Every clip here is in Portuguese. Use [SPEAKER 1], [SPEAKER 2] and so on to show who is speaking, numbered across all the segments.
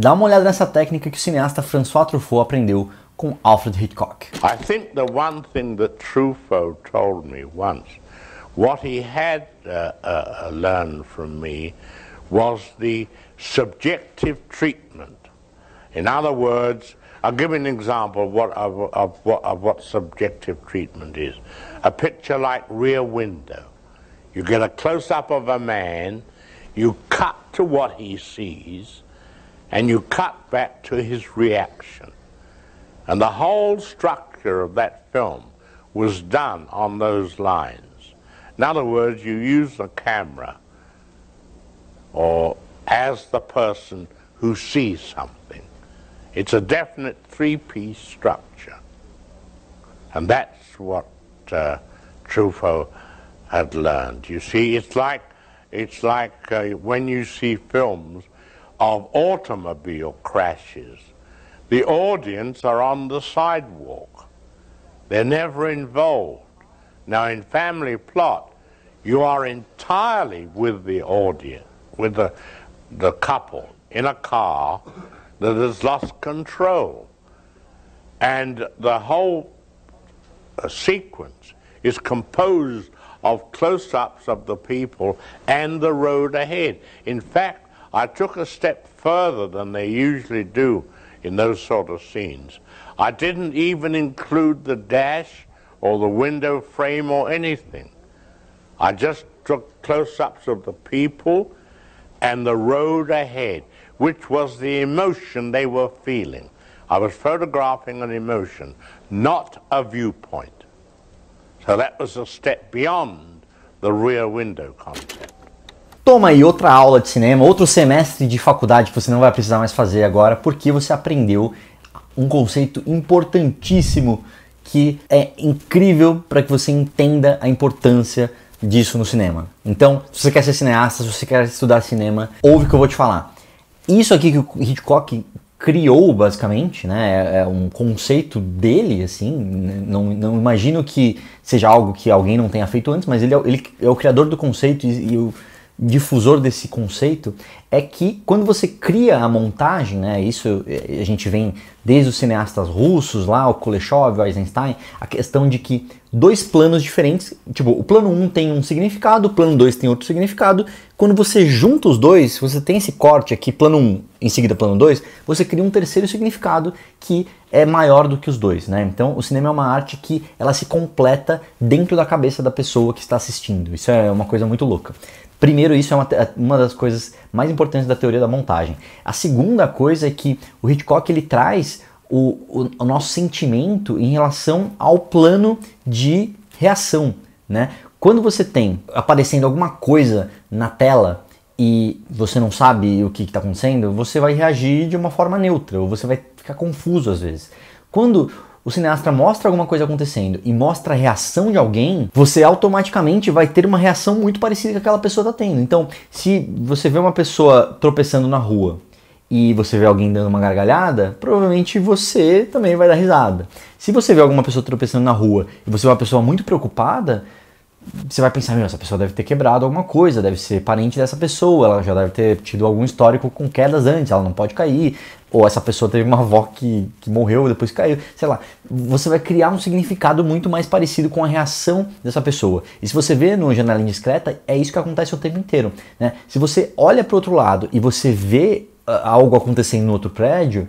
[SPEAKER 1] Dá uma olhada nessa técnica que o cineasta François Truffaut aprendeu com Alfred Hitchcock.
[SPEAKER 2] I think the one thing that Truffaut told me once, what he had uh, uh, uh learned from me was the subjective treatment. In other words, I'll give you an example of what, of, of, of what subjective treatment is. A picture like Rear Window. You get a close-up of a man, you cut to what he sees, and you cut back to his reaction. And the whole structure of that film was done on those lines. In other words, you use the camera or as the person who sees something. It's a definite three-piece structure. And that's what uh, Truffaut had learned. You see, it's like, it's like uh, when you see films of automobile crashes. The audience are on the sidewalk. They're never involved. Now, in Family Plot, you are entirely with the audience, with the, the couple in a car that has lost control. And the whole uh, sequence is composed of close ups of the people and the road ahead. In fact, I took a step further than they usually do in those sort of scenes. I didn't even include the dash or the window frame or anything. I just took close-ups of the people and the road ahead, which was the emotion they were feeling. I was photographing an emotion, not a viewpoint. So that was a step beyond the rear window concept.
[SPEAKER 1] Toma aí outra aula de cinema, outro semestre de faculdade que você não vai precisar mais fazer agora, porque você aprendeu um conceito importantíssimo que é incrível para que você entenda a importância disso no cinema. Então, se você quer ser cineasta, se você quer estudar cinema, ouve o que eu vou te falar. Isso aqui que o Hitchcock criou, basicamente, né, é, é um conceito dele, assim, né, não, não imagino que seja algo que alguém não tenha feito antes, mas ele é, ele é o criador do conceito e, e o difusor desse conceito é que quando você cria a montagem, né, isso a gente vem desde os cineastas russos lá, o Kuleshov, o Eisenstein, a questão de que dois planos diferentes, tipo, o plano 1 um tem um significado, o plano 2 tem outro significado. Quando você junta os dois, você tem esse corte aqui, plano 1, um, em seguida plano 2, você cria um terceiro significado que é maior do que os dois, né? Então, o cinema é uma arte que ela se completa dentro da cabeça da pessoa que está assistindo. Isso é uma coisa muito louca. Primeiro, isso é uma, é uma, das coisas mais importantes da teoria da montagem. A segunda coisa é que o Hitchcock ele traz o, o, o nosso sentimento em relação ao plano de reação. Né? Quando você tem aparecendo alguma coisa na tela e você não sabe o que está acontecendo, você vai reagir de uma forma neutra, ou você vai ficar confuso às vezes. Quando o cineasta mostra alguma coisa acontecendo e mostra a reação de alguém, você automaticamente vai ter uma reação muito parecida com aquela pessoa está tendo. Então, se você vê uma pessoa tropeçando na rua e você vê alguém dando uma gargalhada, provavelmente você também vai dar risada. Se você vê alguma pessoa tropeçando na rua e você é uma pessoa muito preocupada, você vai pensar, meu, essa pessoa deve ter quebrado alguma coisa, deve ser parente dessa pessoa, ela já deve ter tido algum histórico com quedas antes, ela não pode cair, ou essa pessoa teve uma avó que, que morreu depois caiu, sei lá. Você vai criar um significado muito mais parecido com a reação dessa pessoa. E se você vê no Janela Indiscreta, é isso que acontece o tempo inteiro, né? Se você olha para outro lado e você vê ah, algo acontecendo no outro prédio,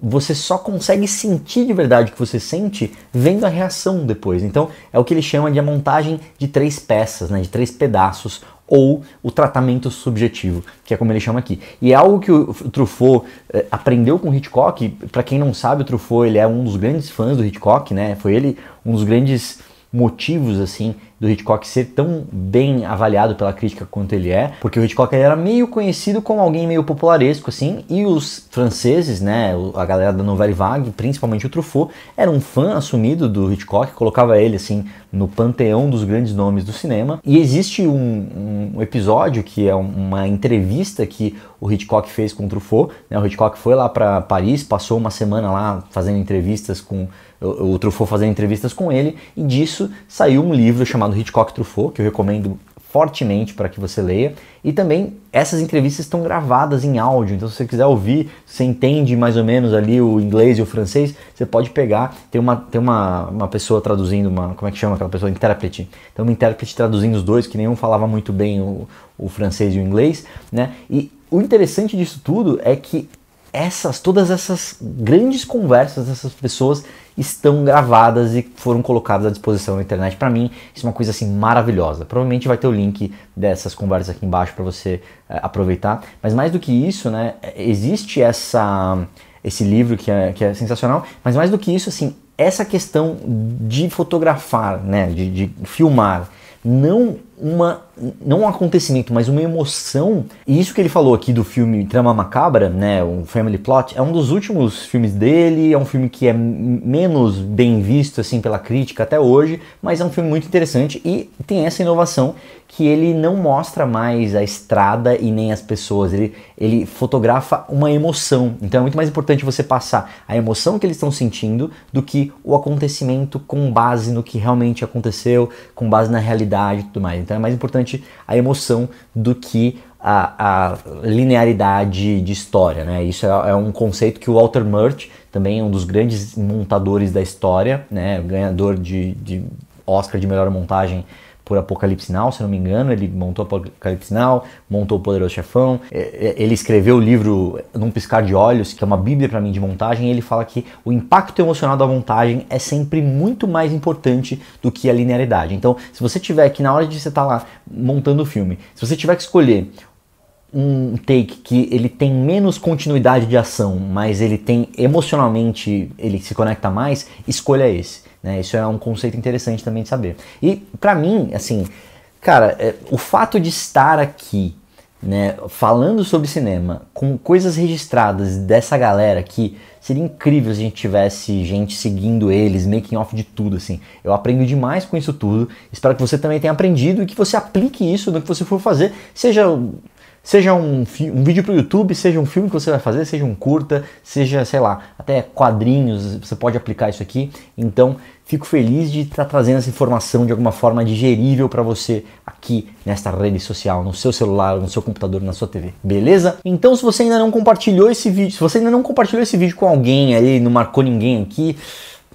[SPEAKER 1] você só consegue sentir de verdade o que você sente vendo a reação depois. Então, é o que ele chama de a montagem de três peças, né, de três pedaços, ou o tratamento subjetivo, que é como ele chama aqui. E é algo que o Truffaut eh, aprendeu com Hitchcock. Para quem não sabe, o Truffaut ele é um dos grandes fãs do Hitchcock, né? Foi ele um dos grandes motivos assim do Hitchcock ser tão bem avaliado pela crítica quanto ele é, porque o Hitchcock era meio conhecido como alguém meio popularesco assim, e os franceses, né, a galera da Nouvelle Vague, principalmente o Truffaut, era um fã assumido do Hitchcock, colocava ele assim no panteão dos grandes nomes do cinema. E existe um, um episódio que é uma entrevista que o Hitchcock fez com o Truffaut. Né? O Hitchcock foi lá para Paris, passou uma semana lá fazendo entrevistas com o, o Truffaut fazendo entrevistas com ele, e disso saiu um livro chamado Hitchcock Truffaut, que eu recomendo fortemente para que você leia. E também essas entrevistas estão gravadas em áudio, então se você quiser ouvir, você entende mais ou menos ali o inglês e o francês, você pode pegar, tem uma, tem uma, uma pessoa traduzindo, uma, como é que chama aquela pessoa? Intérprete. Então uma intérprete traduzindo os dois, que nenhum falava muito bem o, o francês e o inglês, né? E o interessante disso tudo é que essas, todas essas grandes conversas dessas pessoas estão gravadas e foram colocadas à disposição na internet. Para mim, isso é uma coisa assim maravilhosa. Provavelmente vai ter o link dessas conversas aqui embaixo para você é, aproveitar. Mas mais do que isso, né, existe essa esse livro que é, que é sensacional, mas mais do que isso, assim, essa questão de fotografar, né, de, de filmar, não uma não um acontecimento, mas uma emoção. E isso que ele falou aqui do filme Trama Macabra, né, o Family Plot, é um dos últimos filmes dele, é um filme que é menos bem visto assim pela crítica até hoje, mas é um filme muito interessante e tem essa inovação que ele não mostra mais a estrada e nem as pessoas, ele, ele fotografa uma emoção. Então é muito mais importante você passar a emoção que eles estão sentindo do que o acontecimento com base no que realmente aconteceu, com base na realidade e tudo mais. Então é mais importante a emoção do que a, a linearidade de história, né? Isso é, é, um conceito que o Walter Murch, também é um dos grandes montadores da história, né? Ganhador de, de Oscar de melhor montagem por Apocalipse Now, se não me engano, ele montou Apocalipse Now, montou o Poderoso Chefão, é, é, ele escreveu o livro Num Piscar de Olhos, que é uma bíblia para mim de montagem, e ele fala que o impacto emocional da montagem é sempre muito mais importante do que a linearidade. Então, se você tiver que, na hora de você estar tá lá montando o filme, se você tiver que escolher um take que ele tem menos continuidade de ação, mas ele tem emocionalmente, ele se conecta mais, escolha esse. Né? Isso é um conceito interessante também de saber. E para mim, assim, cara, é, o fato de estar aqui, né, falando sobre cinema, com coisas registradas dessa galera que seria incrível se a gente tivesse gente seguindo eles, making off de tudo, assim. Eu aprendo demais com isso tudo. Espero que você também tenha aprendido e que você aplique isso no que você for fazer, seja Seja um, um vídeo para o YouTube, seja um filme que você vai fazer, seja um curta, seja, sei lá, até quadrinhos, você pode aplicar isso aqui. Então, fico feliz de estar tá trazendo essa informação de alguma forma digerível para você aqui nesta rede social, no seu celular, no seu computador, na sua TV, beleza? Então, se você ainda não compartilhou esse vídeo, se você ainda não compartilhou esse vídeo com alguém aí, não marcou ninguém aqui,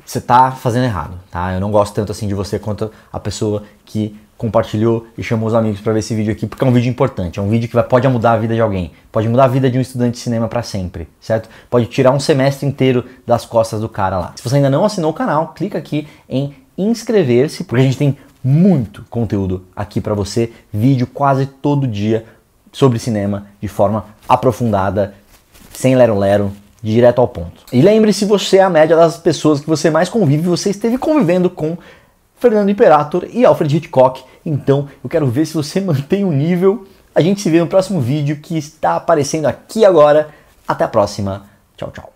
[SPEAKER 1] você está fazendo errado, tá? Eu não gosto tanto assim de você quanto a pessoa que compartilhou e chamou os amigos para ver esse vídeo aqui, porque é um vídeo importante, é um vídeo que pode mudar a vida de alguém, pode mudar a vida de um estudante de cinema para sempre, certo? Pode tirar um semestre inteiro das costas do cara lá. Se você ainda não assinou o canal, clica aqui em inscrever-se, porque a gente tem muito conteúdo aqui para você, vídeo quase todo dia sobre cinema de forma aprofundada, sem lero-lero, direto ao ponto. E lembre-se, você é a média das pessoas que você mais convive, você esteve convivendo com Fernando Imperator e Alfred Hitchcock. Então eu quero ver se você mantém o nível. A gente se vê no próximo vídeo que está aparecendo aqui agora. Até a próxima. Tchau, tchau.